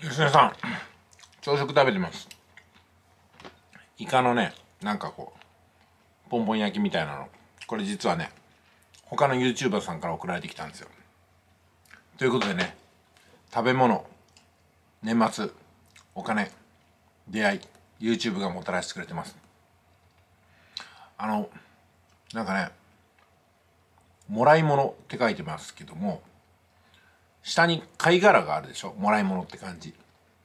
吉田さん朝食食べてますイカのねなんかこうポンポン焼きみたいなのこれ実はね他の YouTuber さんから送られてきたんですよということでね食べ物年末お金出会い YouTube がもたらしてくれてますあのなんかねもらい物って書いてますけども下に貝殻があるでしょもらい物って感じ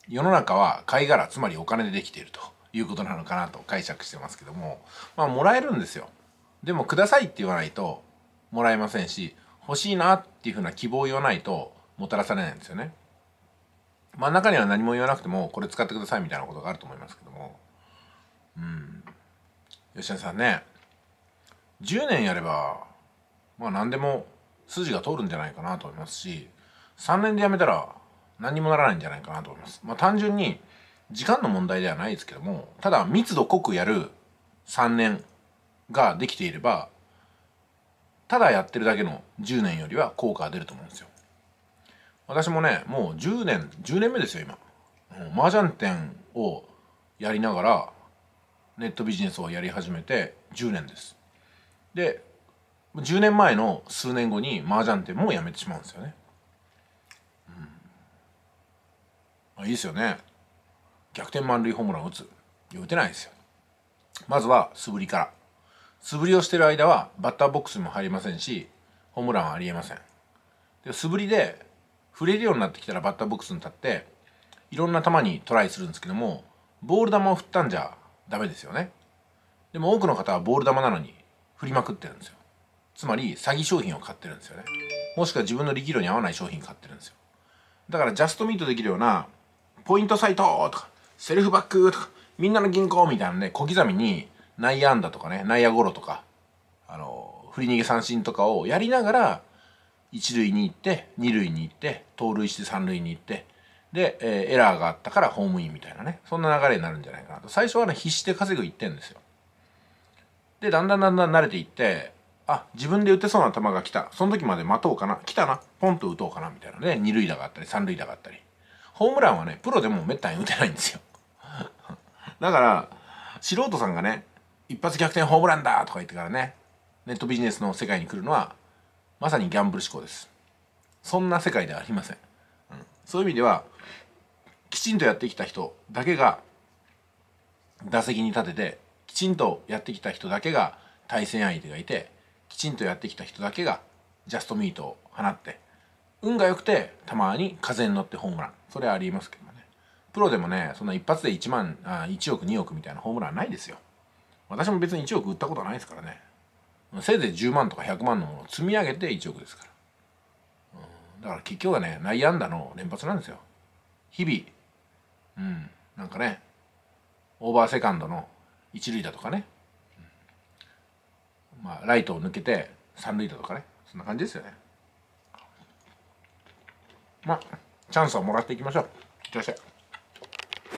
世の中は貝殻つまりお金でできているということなのかなと解釈してますけどもまあもらえるんですよでも「ください」って言わないともらえませんし欲しいなっていうふうな希望を言わないともたらされないんですよねまあ中には何も言わなくてもこれ使ってくださいみたいなことがあると思いますけどもうん吉田さんね10年やればまあ何でも筋が通るんじゃないかなと思いますし3年で辞めたら何にもならないんじゃないかなと思います。まあ、単純に時間の問題ではないですけどもただ密度濃くやる3年ができていればただやってるだけの10年よりは効果が出ると思うんですよ。私もねもう10年10年目ですよ今。麻雀店をやりながらネットビジネスをやり始めて10年です。で10年前の数年後に麻雀店もやめてしまうんですよね。いいですよね逆転満塁ホームラン打つ打てないですよまずは素振りから素振りをしてる間はバッターボックスにも入りませんしホームランはありえませんで素振りで振れるようになってきたらバッターボックスに立っていろんな球にトライするんですけどもボール球を振ったんじゃダメですよねでも多くの方はボール球なのに振りまくってるんですよつまり詐欺商品を買ってるんですよねもしくは自分の力量に合わない商品買ってるんですよだからジャストミートできるようなポイントサイトとか、セルフバックとか、みんなの銀行みたいなね、小刻みに内野安打とかね、内野ゴロとか、あの、振り逃げ三振とかをやりながら、一塁に行って、二塁に行って、盗塁して三塁に行って、で、えー、エラーがあったからホームインみたいなね、そんな流れになるんじゃないかなと。最初はね、必死で稼ぐってんですよ。で、だんだんだんだん慣れていって、あ、自分で打てそうな球が来た。その時まで待とうかな。来たな。ポンと打とうかな。みたいなね。二塁打があったり、三塁打があったり。ホームランはね、プロでもめったに打てないんですよ。だから、素人さんがね、一発逆転ホームランだとか言ってからね、ネットビジネスの世界に来るのは、まさにギャンブル思考です。そんな世界ではありません。うん、そういう意味では、きちんとやってきた人だけが、打席に立てて、きちんとやってきた人だけが対戦相手がいて、きちんとやってきた人だけがジャストミートを放って運が良くてたまに風に乗ってホームランそれはありますけどねプロでもねそんな一発で1万あ1億2億みたいなホームランないですよ私も別に1億打ったことはないですからねせいぜい10万とか100万のものを積み上げて1億ですから、うん、だから結局はね内野安打の連発なんですよ日々うんなんかねオーバーセカンドの一塁だとかね、うん、まあライトを抜けて三塁だとかねそんな感じですよねまあチャンスをもらっていきましょういってらっしゃい